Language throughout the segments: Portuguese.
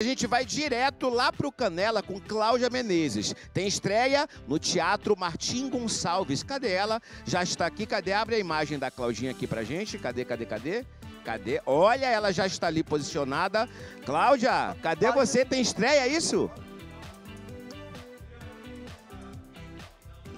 A gente vai direto lá pro Canela com Cláudia Menezes. Tem estreia no Teatro Martim Gonçalves. Cadê ela? Já está aqui. Cadê? Abre a imagem da Claudinha aqui pra gente. Cadê, cadê, cadê? Cadê? Olha, ela já está ali posicionada. Cláudia, cadê você? Tem estreia, é isso?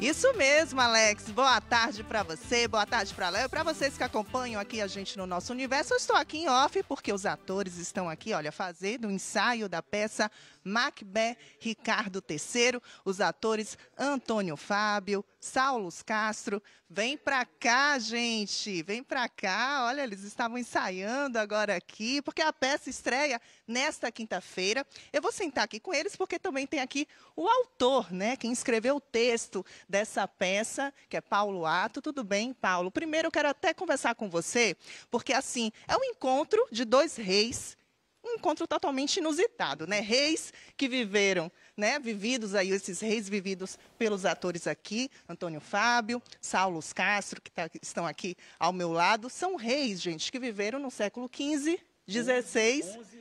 Isso mesmo, Alex. Boa tarde para você, boa tarde para Léo, para vocês que acompanham aqui a gente no nosso universo. Eu estou aqui em off porque os atores estão aqui, olha, fazendo o ensaio da peça Macbeth, Ricardo III, os atores Antônio Fábio, Saulos Castro. Vem pra cá, gente, vem pra cá. Olha, eles estavam ensaiando agora aqui, porque a peça estreia nesta quinta-feira. Eu vou sentar aqui com eles, porque também tem aqui o autor, né, quem escreveu o texto dessa peça, que é Paulo Ato. Tudo bem, Paulo? Primeiro, eu quero até conversar com você, porque assim, é um encontro de dois reis um encontro totalmente inusitado, né? Reis que viveram, né? Vividos aí, esses reis vividos pelos atores aqui, Antônio Fábio, Saulo Castro, que tá, estão aqui ao meu lado, são reis, gente, que viveram no século XV, XVI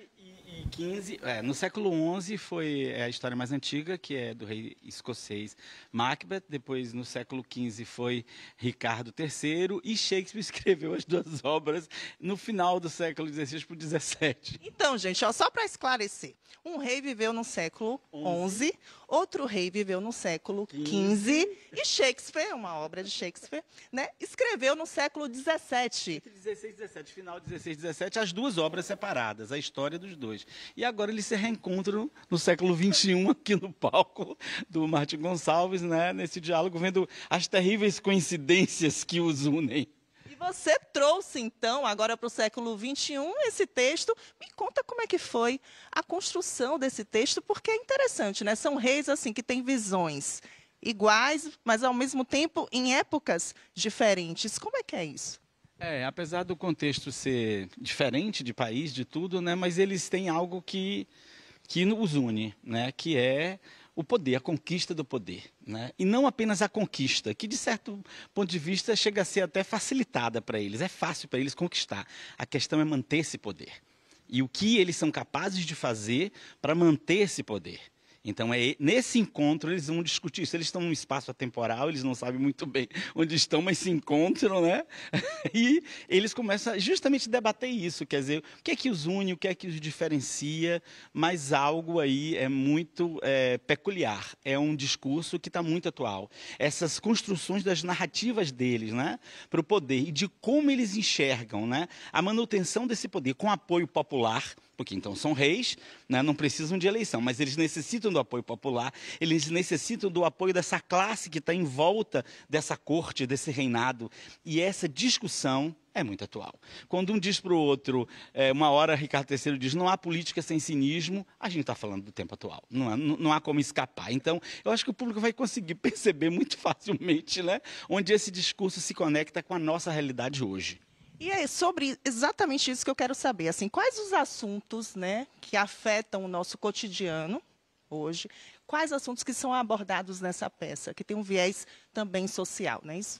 é, no século XI foi é, a história mais antiga, que é do rei escocês Macbeth. Depois, no século XV, foi Ricardo III. E Shakespeare escreveu as duas obras no final do século XVI para o XVII. Então, gente, ó, só para esclarecer. Um rei viveu no século XI, Outro rei viveu no século XV e Shakespeare, uma obra de Shakespeare, né, escreveu no século XVII. Entre 16 e 17, final 16 e 17, as duas obras separadas, a história dos dois. E agora eles se reencontram no século XXI, aqui no palco do Martin Gonçalves, né, nesse diálogo, vendo as terríveis coincidências que os unem você trouxe, então, agora para o século XXI, esse texto. Me conta como é que foi a construção desse texto, porque é interessante, né? São reis, assim, que têm visões iguais, mas, ao mesmo tempo, em épocas diferentes. Como é que é isso? É, apesar do contexto ser diferente de país, de tudo, né? Mas eles têm algo que, que os une, né? Que é o poder, a conquista do poder. Né? E não apenas a conquista, que de certo ponto de vista chega a ser até facilitada para eles, é fácil para eles conquistar. A questão é manter esse poder. E o que eles são capazes de fazer para manter esse poder. Então, é nesse encontro eles vão discutir isso. Eles estão num espaço atemporal, eles não sabem muito bem onde estão, mas se encontram, né? E eles começam a justamente debater isso, quer dizer, o que é que os une, o que é que os diferencia, mas algo aí é muito é, peculiar. É um discurso que está muito atual. Essas construções das narrativas deles, né? Para o poder e de como eles enxergam, né? A manutenção desse poder com apoio popular, porque então são reis, né, não precisam de eleição, mas eles necessitam do apoio popular, eles necessitam do apoio dessa classe que está em volta dessa corte, desse reinado. E essa discussão é muito atual. Quando um diz para o outro, é, uma hora Ricardo III diz, não há política sem cinismo, a gente está falando do tempo atual, não há, não há, como escapar. Então, eu acho que o público vai conseguir perceber muito facilmente né, onde esse discurso se conecta com a nossa realidade hoje. E é sobre exatamente isso que eu quero saber. Assim, quais os assuntos né, que afetam o nosso cotidiano hoje? Quais assuntos que são abordados nessa peça, que tem um viés também social, não é isso?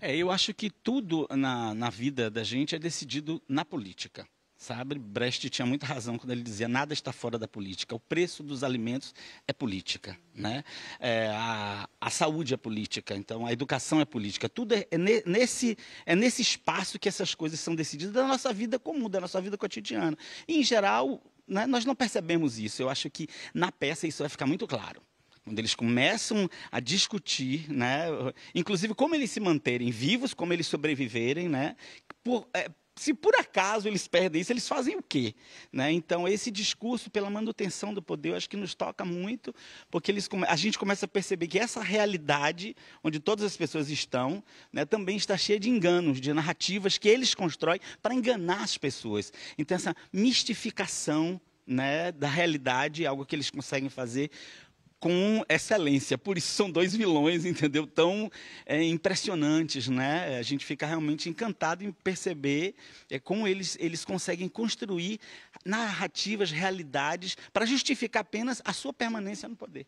É, eu acho que tudo na, na vida da gente é decidido na política. Sabe, Brecht tinha muita razão quando ele dizia nada está fora da política. O preço dos alimentos é política, né? É, a, a, saúde é política, então a educação é política. Tudo é, é, nesse, é nesse espaço que essas coisas são decididas da nossa vida comum, da nossa vida cotidiana. E, em geral, né, nós não percebemos isso. Eu acho que na peça isso vai ficar muito claro quando eles começam a discutir, né, inclusive como eles se manterem vivos, como eles sobreviverem, né, por, é, se por acaso eles perdem isso, eles fazem o quê? Né? Então, esse discurso pela manutenção do poder, eu acho que nos toca muito, porque eles, a gente começa a perceber que essa realidade, onde todas as pessoas estão, né, também está cheia de enganos, de narrativas que eles constroem para enganar as pessoas. Então, essa mistificação né, da realidade, algo que eles conseguem fazer com excelência. Por isso são dois vilões, entendeu? Tão é, impressionantes, né? A gente fica realmente encantado em perceber é, como eles, eles conseguem construir narrativas, realidades, para justificar apenas a sua permanência no poder.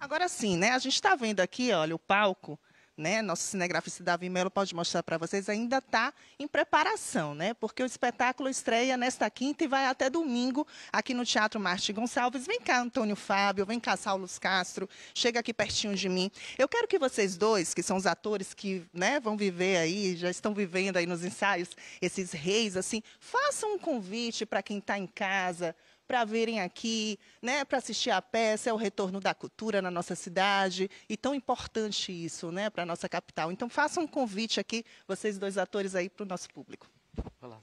Agora sim, né? A gente está vendo aqui, olha, o palco né? Nosso cinegrafista Davi Melo pode mostrar para vocês, ainda está em preparação, né? Porque o espetáculo estreia nesta quinta e vai até domingo aqui no Teatro Marte Gonçalves. Vem cá, Antônio Fábio, vem cá, Saulo Castro, chega aqui pertinho de mim. Eu quero que vocês dois, que são os atores que né, vão viver aí, já estão vivendo aí nos ensaios, esses reis, assim, façam um convite para quem está em casa, para virem aqui, né, para assistir a peça, é o retorno da cultura na nossa cidade, e tão importante isso, né, para a nossa capital. Então, faça um convite aqui, vocês dois atores aí, para o nosso público. Olá.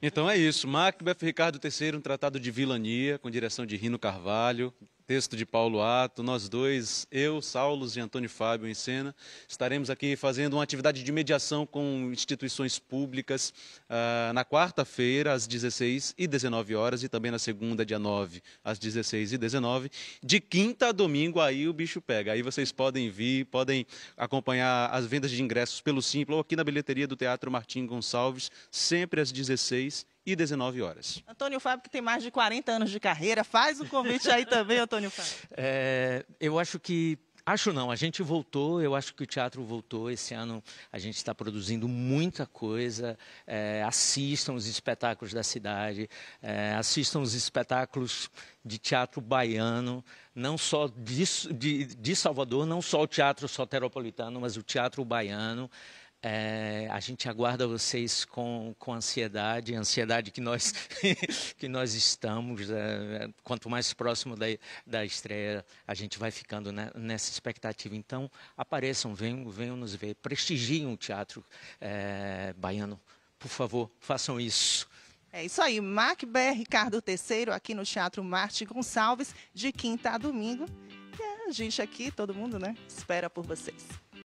Então é isso. Macbeth Ricardo III, um tratado de vilania, com direção de Rino Carvalho, texto de Paulo Ato, nós dois, eu, Saulos e Antônio Fábio em cena, estaremos aqui fazendo uma atividade de mediação com instituições públicas uh, na quarta-feira, às 16 e 19 horas, e também na segunda, dia 9, às 16 e 19. De quinta a domingo, aí o bicho pega. Aí vocês podem vir, podem acompanhar as vendas de ingressos pelo Simpla ou aqui na bilheteria do Teatro Martim Gonçalves, sempre às 16 e 19 horas. Antônio Fábio, que tem mais de 40 anos de carreira, faz o convite aí também, Antônio Fábio. É, eu acho que. Acho não, a gente voltou, eu acho que o teatro voltou. Esse ano a gente está produzindo muita coisa. É, assistam os espetáculos da cidade, é, assistam os espetáculos de teatro baiano, não só de, de, de Salvador, não só o teatro soteropolitano, mas o teatro baiano. É, a gente aguarda vocês com, com ansiedade, ansiedade que nós, que nós estamos. É, quanto mais próximo da, da estreia, a gente vai ficando né, nessa expectativa. Então, apareçam, venham, venham nos ver, prestigiem o teatro é, baiano. Por favor, façam isso. É isso aí, Macbeth, Ricardo III, aqui no Teatro Marte Gonçalves, de quinta a domingo. E a gente aqui, todo mundo, né? Espera por vocês.